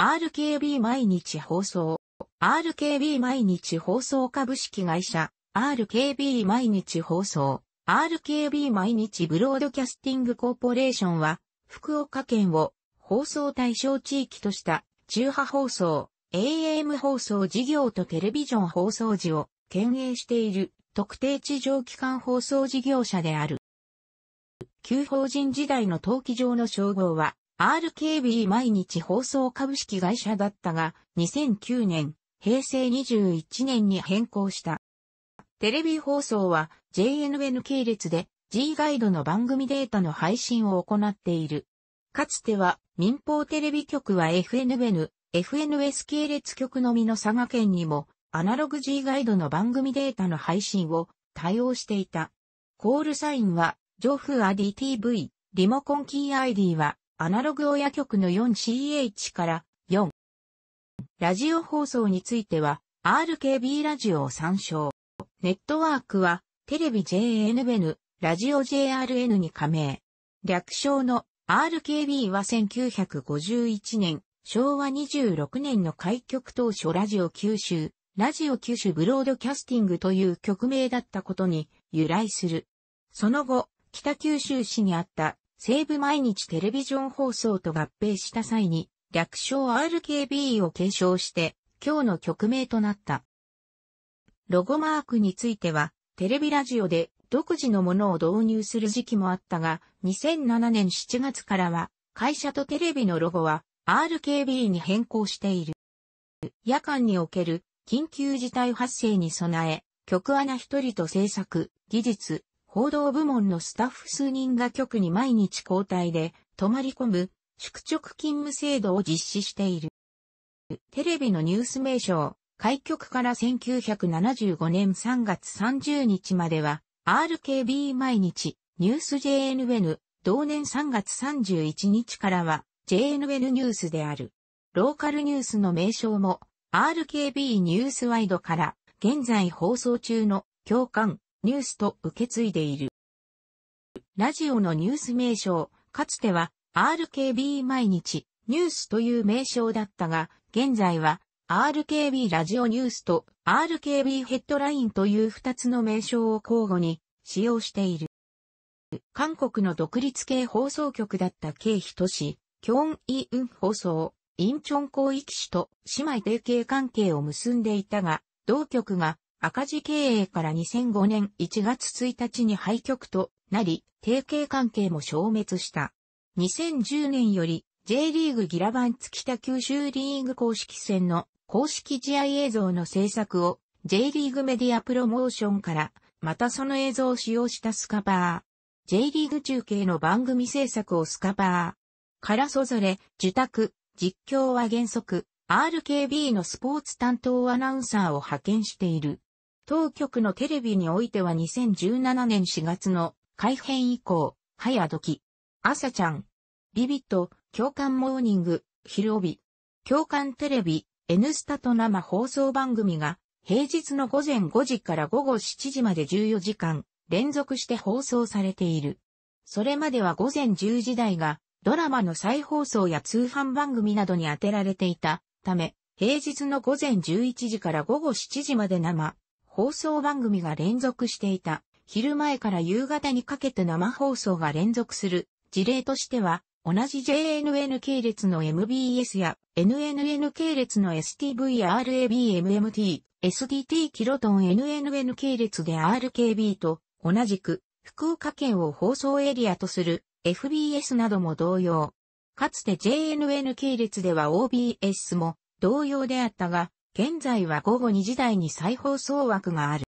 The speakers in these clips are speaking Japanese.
RKB 毎日放送。RKB 毎日放送株式会社。RKB 毎日放送。RKB 毎日ブロードキャスティングコーポレーションは、福岡県を放送対象地域とした中波放送、AM 放送事業とテレビジョン放送時を県営している特定地上機関放送事業者である。旧法人時代の登記上の称号は、RKB 毎日放送株式会社だったが、2009年、平成21年に変更した。テレビ放送は JNN 系列で G ガイドの番組データの配信を行っている。かつては民放テレビ局は FNN、FNS 系列局のみの佐賀県にもアナログ G ガイドの番組データの配信を対応していた。コールサインは、ジョフディ t v リモコンキー ID は、アナログ親局の 4CH から4。ラジオ放送については、RKB ラジオを参照。ネットワークは、テレビ JNBN、ラジオ JRN に加盟。略称の RKB は1951年、昭和26年の開局当初ラジオ九州、ラジオ九州ブロードキャスティングという曲名だったことに由来する。その後、北九州市にあった西部毎日テレビジョン放送と合併した際に、略称 RKB を継承して、今日の曲名となった。ロゴマークについては、テレビラジオで独自のものを導入する時期もあったが、2007年7月からは、会社とテレビのロゴは RKB に変更している。夜間における緊急事態発生に備え、曲穴一人と制作、技術、報道部門のスタッフ数人が局に毎日交代で泊まり込む宿直勤務制度を実施している。テレビのニュース名称、開局から1975年3月30日までは RKB 毎日、ニュース JNN、同年3月31日からは JNN ニュースである。ローカルニュースの名称も RKB ニュースワイドから現在放送中の共感、ニュースと受け継いでいる。ラジオのニュース名称、かつては RKB 毎日ニュースという名称だったが、現在は RKB ラジオニュースと RKB ヘッドラインという二つの名称を交互に使用している。韓国の独立系放送局だった経費都市、キョン・イ・ウン放送、インチョンイ域市と姉妹提携関係を結んでいたが、同局が赤字経営から2005年1月1日に廃局となり、提携関係も消滅した。2010年より J リーグギラバンツ北九州リーグ公式戦の公式試合映像の制作を J リーグメディアプロモーションからまたその映像を使用したスカパー。J リーグ中継の番組制作をスカパー。からそぞれ、受託、実況は原則、RKB のスポーツ担当アナウンサーを派遣している。当局のテレビにおいては2017年4月の改編以降、早時、朝ちゃん、ビビット、共感モーニング、昼帯、共感テレビ、N スタと生放送番組が平日の午前5時から午後7時まで14時間連続して放送されている。それまでは午前10時台がドラマの再放送や通販番組などに当てられていたため、平日の午前11時から午後7時まで生放送番組が連続していた。昼前から夕方にかけて生放送が連続する事例としては、同じ JNN 系列の MBS や NNN 系列の STV や RABMMT、SDT キロトン NNN 系列で RKB と同じく福岡県を放送エリアとする FBS なども同様。かつて JNN 系列では OBS も同様であったが、現在は午後2時台に再放送枠がある。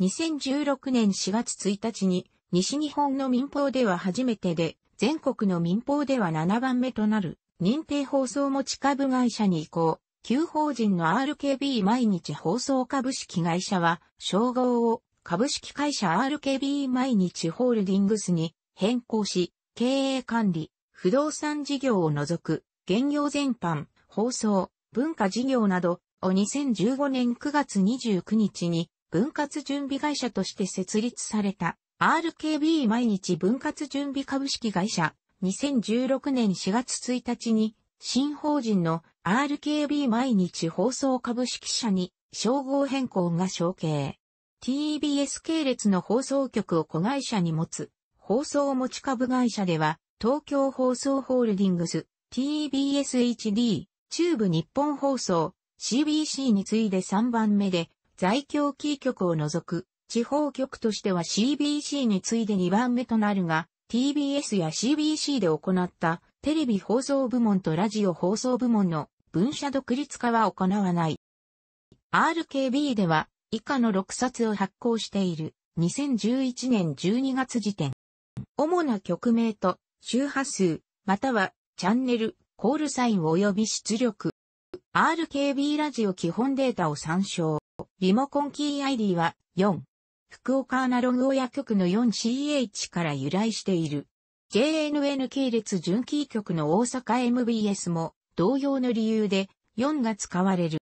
2016年4月1日に西日本の民放では初めてで、全国の民放では7番目となる認定放送持ち株会社に移行。旧法人の RKB 毎日放送株式会社は、称号を株式会社 RKB 毎日ホールディングスに変更し、経営管理、不動産事業を除く、現業全般、放送、文化事業などを2015年9月29日に分割準備会社として設立された RKB 毎日分割準備株式会社2016年4月1日に新法人の RKB 毎日放送株式社に称号変更が承継。TBS 系列の放送局を子会社に持つ放送持ち株会社では東京放送ホールディングス TBSHD 中部日本放送 CBC に次いで3番目で、在京キー局を除く、地方局としては CBC に次いで2番目となるが、TBS や CBC で行ったテレビ放送部門とラジオ放送部門の分社独立化は行わない。RKB では以下の6冊を発行している2011年12月時点。主な曲名と周波数またはチャンネルコールサイン及び出力。RKB ラジオ基本データを参照。リモコンキー ID は4。福岡アナログ親局の 4CH から由来している。JNN 系列純キー局の大阪 MBS も同様の理由で4が使われる。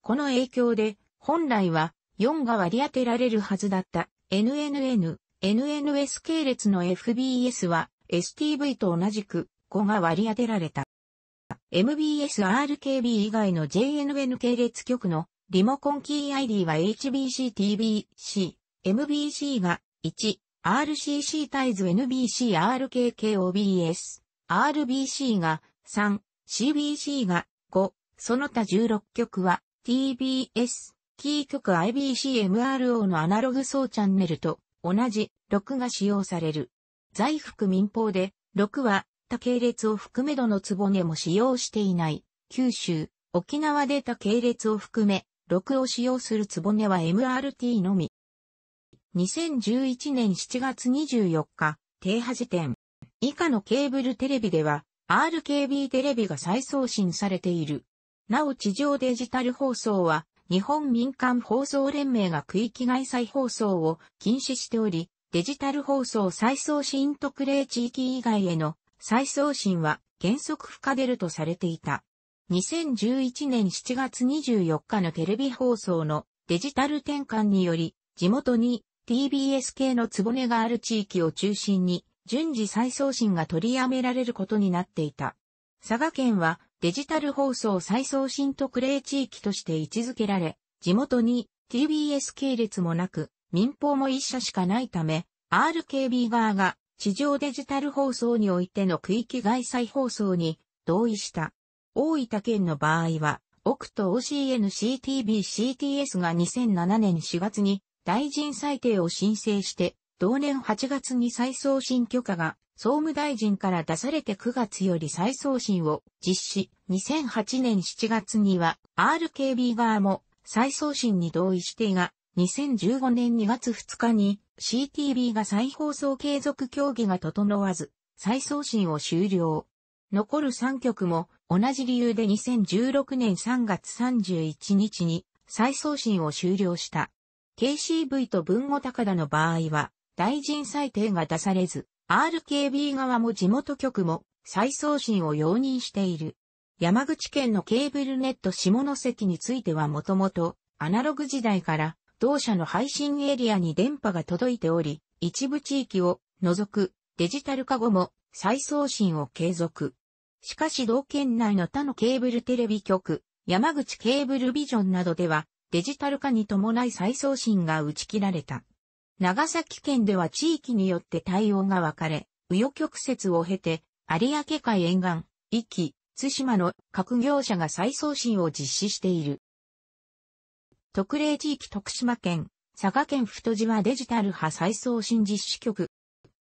この影響で本来は4が割り当てられるはずだった NNN、NNS 系列の FBS は STV と同じく5が割り当てられた。MBS-RKB 以外の JNN 系列局のリモコンキー ID は HBC-TBC、MBC が1、RCC タイズ NBC、RKK、OBS、RBC が3、CBC が5、その他16局は TBS、キー局 IBCMRO のアナログ総チャンネルと同じ6が使用される。在福民放で6はた系列を含めどの局も使用していない。九州、沖縄でた系列を含め、6を使用する局は MRT のみ。2011年7月24日、停波時点。以下のケーブルテレビでは、RKB テレビが再送信されている。なお地上デジタル放送は、日本民間放送連盟が区域外再放送を禁止しており、デジタル放送再送信特例地域以外への再送信は原則不可出るとされていた。2011年7月24日のテレビ放送のデジタル転換により、地元に TBS 系のつぼねがある地域を中心に、順次再送信が取りやめられることになっていた。佐賀県はデジタル放送再送信特例地域として位置づけられ、地元に TBS 系列もなく、民放も一社しかないため、RKB 側が地上デジタル放送においての区域外再放送に同意した。大分県の場合は、奥と OCNCTB-CTS が2007年4月に大臣裁定を申請して、同年8月に再送信許可が総務大臣から出されて9月より再送信を実施。2008年7月には RKB 側も再送信に同意してが2015年2月2日に CTV が再放送継続協議が整わず、再送信を終了。残る3曲も同じ理由で2016年3月31日に再送信を終了した。KCV と文後高田の場合は、大臣裁定が出されず、RKB 側も地元局も再送信を容認している。山口県のケーブルネット下関についてはもともと、アナログ時代から同社の配信エリアに電波が届いており、一部地域を除くデジタル化後も再送信を継続。しかし同県内の他のケーブルテレビ局、山口ケーブルビジョンなどではデジタル化に伴い再送信が打ち切られた。長崎県では地域によって対応が分かれ、紆余曲折を経て、有明海沿岸、壱岐、対馬の各業者が再送信を実施している。特例地域徳島県、佐賀県太島デジタル派再送信実施局。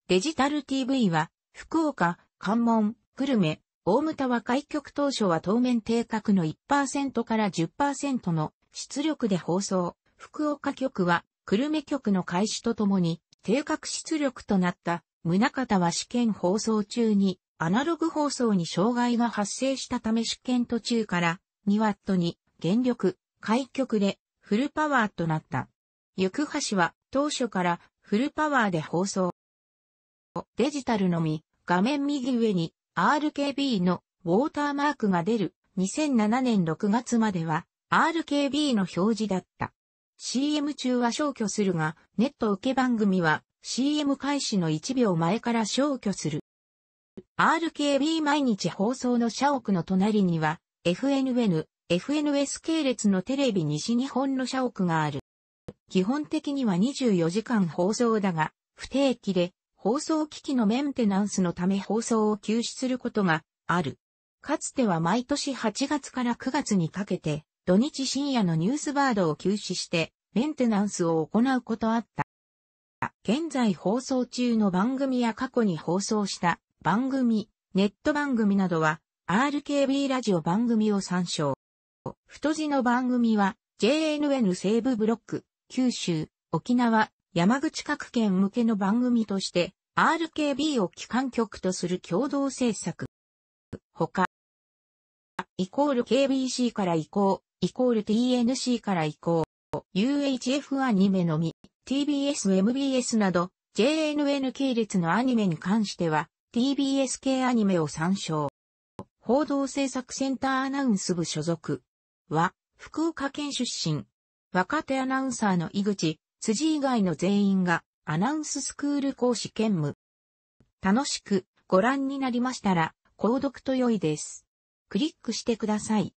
デジタル TV は、福岡、関門、久留米、大牟田は開局当初は当面定格の1%から10%の出力で放送。福岡局は、久留米局の開始とともに、定格出力となった、宗方は試験放送中に、アナログ放送に障害が発生したため試験途中から、2ワットに、原力、開局で、フルパワーとなった。ゆくはしは当初からフルパワーで放送。デジタルのみ、画面右上に RKB のウォーターマークが出る2007年6月までは RKB の表示だった。CM 中は消去するが、ネット受け番組は CM 開始の1秒前から消去する。RKB 毎日放送の社屋の隣には FNN FNS 系列のテレビ西日本の社屋がある。基本的には24時間放送だが、不定期で放送機器のメンテナンスのため放送を休止することがある。かつては毎年8月から9月にかけて、土日深夜のニュースバードを休止して、メンテナンスを行うことあった。現在放送中の番組や過去に放送した番組、ネット番組などは RKB ラジオ番組を参照。太字の番組は JNN 西部ブロック、九州、沖縄、山口各県向けの番組として RKB を機関局とする共同制作。他、イコール KBC から移行、イコール TNC から移行、UHF アニメのみ、TBS、MBS など JNN 系列のアニメに関しては TBS 系アニメを参照。報道制作センターアナウンス部所属。は、福岡県出身。若手アナウンサーの井口、辻以外の全員が、アナウンススクール講師兼務。楽しくご覧になりましたら、購読と良いです。クリックしてください。